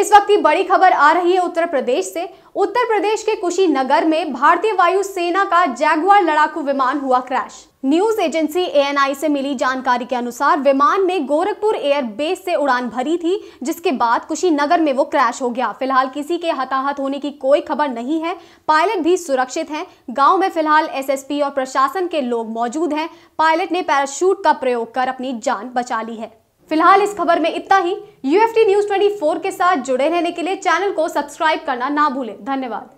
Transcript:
इस वक्त की बड़ी खबर आ रही है उत्तर प्रदेश से उत्तर प्रदेश के कुशीनगर में भारतीय वायुसेना का जैगुआर लड़ाकू विमान हुआ क्रैश न्यूज एजेंसी एएनआई से मिली जानकारी के अनुसार विमान ने गोरखपुर एयरबेस से उड़ान भरी थी जिसके बाद कुशीनगर में वो क्रैश हो गया फिलहाल किसी के हताहत होने की कोई खबर नहीं है पायलट भी सुरक्षित हैं गांव में फिलहाल एसएसपी और प्रशासन के लोग मौजूद हैं पायलट ने पैराशूट का प्रयोग कर अपनी जान बचा ली है फिलहाल इस खबर में इतना ही यूएफटी न्यूज 24 के साथ जुड़े रहने के लिए चैनल को सब्सक्राइब करना ना भूलें धन्यवाद